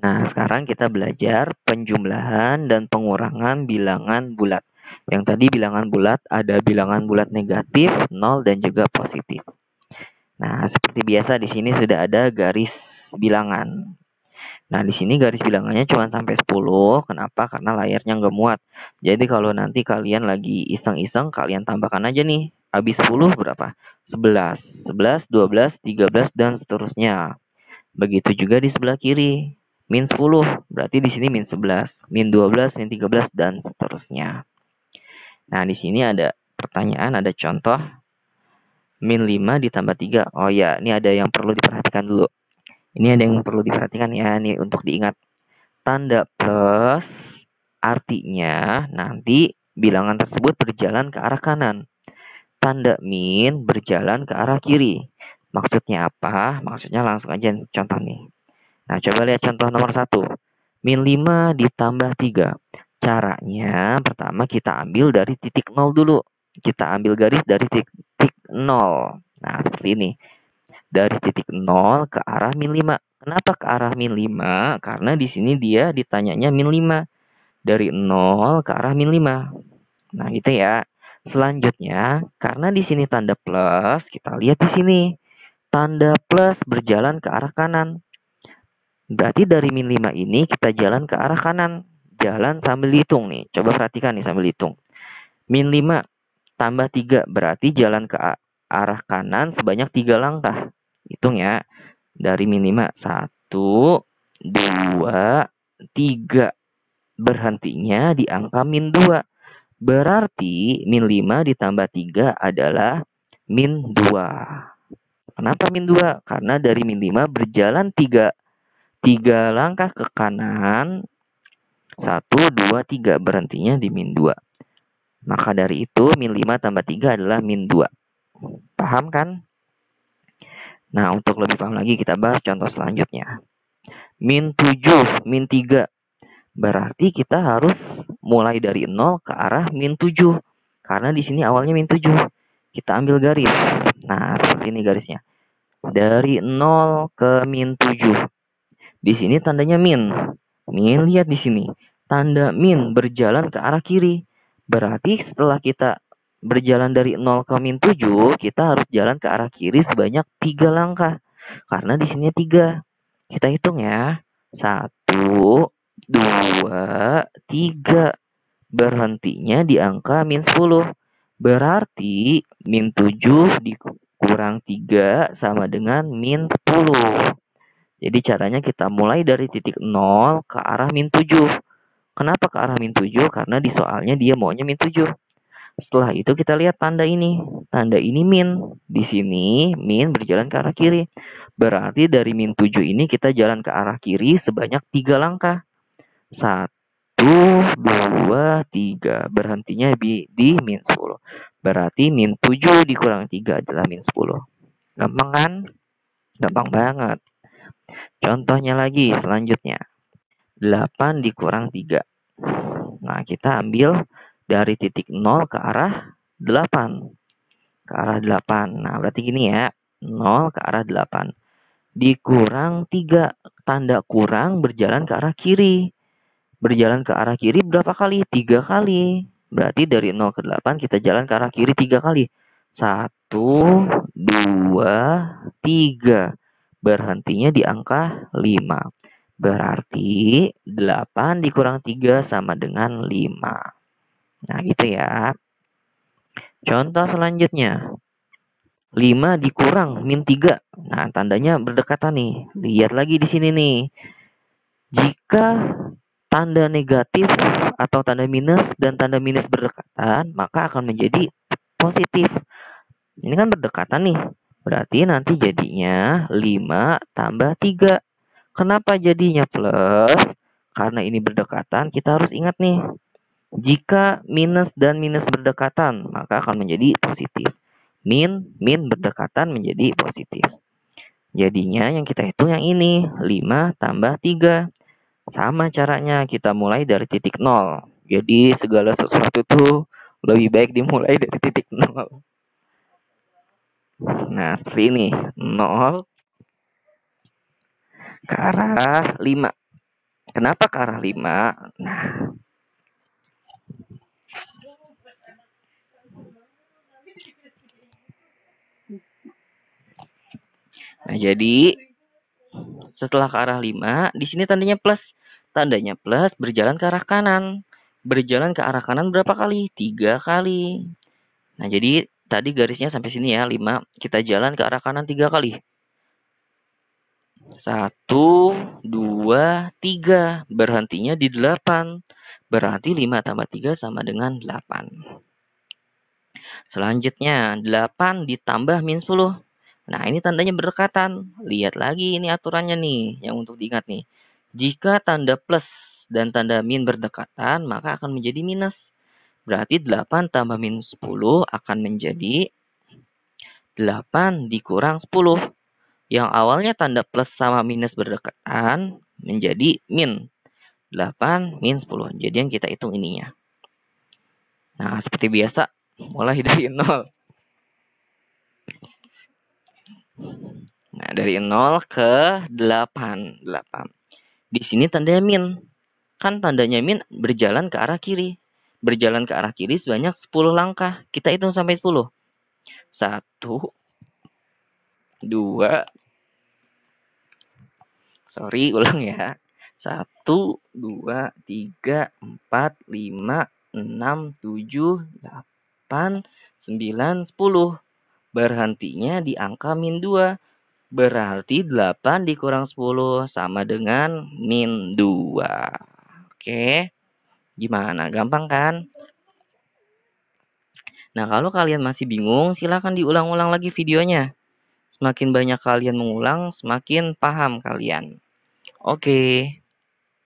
Nah, iya. sekarang kita belajar penjumlahan dan pengurangan bilangan bulat. Yang tadi bilangan bulat ada bilangan bulat negatif, nol, dan juga positif. Nah, seperti biasa di sini sudah ada garis bilangan. Nah, di sini garis bilangannya cuma sampai 10. Kenapa? Karena layarnya nggak muat. Jadi kalau nanti kalian lagi iseng-iseng, kalian tambahkan aja nih. Habis 10 berapa? 11, 11, 12, 13, dan seterusnya. Begitu juga di sebelah kiri min 10, berarti di sini min 11, min 12, min 13, dan seterusnya. Nah, di sini ada pertanyaan, ada contoh. Min 5 ditambah 3. Oh ya, ini ada yang perlu diperhatikan dulu. Ini ada yang perlu diperhatikan ya, ini untuk diingat. Tanda plus artinya nanti bilangan tersebut berjalan ke arah kanan. Tanda min berjalan ke arah kiri. Maksudnya apa? Maksudnya langsung aja contoh nih. Nah, coba lihat contoh nomor satu. Min 5 ditambah 3. Caranya, pertama kita ambil dari titik 0 dulu. Kita ambil garis dari titik 0. Nah, seperti ini. Dari titik 0 ke arah min 5. Kenapa ke arah min 5? Karena di sini dia ditanyanya min 5. Dari 0 ke arah min 5. Nah, gitu ya. Selanjutnya, karena di sini tanda plus, kita lihat di sini. Tanda plus berjalan ke arah kanan. Berarti dari min 5 ini kita jalan ke arah kanan. Jalan sambil hitung nih. Coba perhatikan nih sambil hitung. Min 5 tambah 3 berarti jalan ke arah kanan sebanyak 3 langkah. Hitung ya. Dari min 5. 1, 2, 3. Berhentinya di angka min 2. Berarti min 5 ditambah 3 adalah min 2. Kenapa min 2? Karena dari min 5 berjalan 3 3 langkah ke kanan, 1, 2, 3, berhentinya di min 2. Maka dari itu, min 5 tambah 3 adalah min 2. Paham kan? Nah, untuk lebih paham lagi kita bahas contoh selanjutnya. Min 7, min 3. Berarti kita harus mulai dari 0 ke arah min 7. Karena di sini awalnya min 7. Kita ambil garis. Nah, seperti ini garisnya. Dari 0 ke min 7 di sini tandanya min. Min lihat di sini. Tanda min berjalan ke arah kiri. Berarti setelah kita berjalan dari 0 ke min 7, kita harus jalan ke arah kiri sebanyak 3 langkah. Karena di sini 3. Kita hitung ya. 1, 2, 3. Berhentinya di angka min 10. Berarti min 7 dikurang 3 sama dengan min 10. Jadi caranya kita mulai dari titik 0 ke arah min 7. Kenapa ke arah min 7? Karena di soalnya dia maunya min 7. Setelah itu kita lihat tanda ini. Tanda ini min. Di sini min berjalan ke arah kiri. Berarti dari min 7 ini kita jalan ke arah kiri sebanyak 3 langkah. 1, 2, 3. Berhentinya di, min 10. Berarti min 7 dikurang 3 adalah min 10. Gampang kan? Gampang banget. Contohnya lagi selanjutnya. 8 dikurang 3. Nah, kita ambil dari titik 0 ke arah 8. Ke arah 8. Nah, berarti gini ya. 0 ke arah 8. Dikurang 3. Tanda kurang berjalan ke arah kiri. Berjalan ke arah kiri berapa kali? 3 kali. Berarti dari 0 ke 8 kita jalan ke arah kiri 3 kali. 1, 2, 3 berhentinya di angka 5. Berarti 8 dikurang 3 sama dengan 5. Nah, gitu ya. Contoh selanjutnya. 5 dikurang min 3. Nah, tandanya berdekatan nih. Lihat lagi di sini nih. Jika tanda negatif atau tanda minus dan tanda minus berdekatan, maka akan menjadi positif. Ini kan berdekatan nih. Berarti nanti jadinya 5 tambah 3. Kenapa jadinya plus? Karena ini berdekatan, kita harus ingat nih. Jika minus dan minus berdekatan, maka akan menjadi positif. Min, min berdekatan menjadi positif. Jadinya yang kita hitung yang ini, 5 tambah 3. Sama caranya, kita mulai dari titik 0. Jadi segala sesuatu tuh lebih baik dimulai dari titik 0. Nah, seperti ini. 0 ke arah 5. Kenapa ke arah 5? Nah, Nah, jadi setelah ke arah 5, di sini tandanya plus. Tandanya plus berjalan ke arah kanan. Berjalan ke arah kanan berapa kali? tiga kali. Nah, jadi Tadi garisnya sampai sini ya, 5. Kita jalan ke arah kanan 3 kali. 1, 2, 3. Berhentinya di 8. Berarti 5 tambah 3 sama dengan 8. Selanjutnya, 8 ditambah min 10. Nah, ini tandanya berdekatan. Lihat lagi ini aturannya nih, yang untuk diingat nih. Jika tanda plus dan tanda min berdekatan, maka akan menjadi minus. Berarti 8 tambah minus 10 akan menjadi 8 dikurang 10. Yang awalnya tanda plus sama minus berdekatan menjadi min. 8 min 10. Jadi yang kita hitung ininya. Nah, seperti biasa, mulai dari 0. Nah, dari 0 ke 8. 8. Di sini tandanya min. Kan tandanya min berjalan ke arah kiri berjalan ke arah kiri sebanyak 10 langkah. Kita hitung sampai 10. 1, 2, sorry ulang ya. 1, 2, 3, 4, 5, 6, 7, 8, 9, 10. Berhentinya di angka min 2. Berarti 8 dikurang 10 sama dengan min 2. Oke. Okay. Gimana? Gampang kan? Nah, kalau kalian masih bingung, silahkan diulang-ulang lagi videonya. Semakin banyak kalian mengulang, semakin paham kalian. Oke. Okay.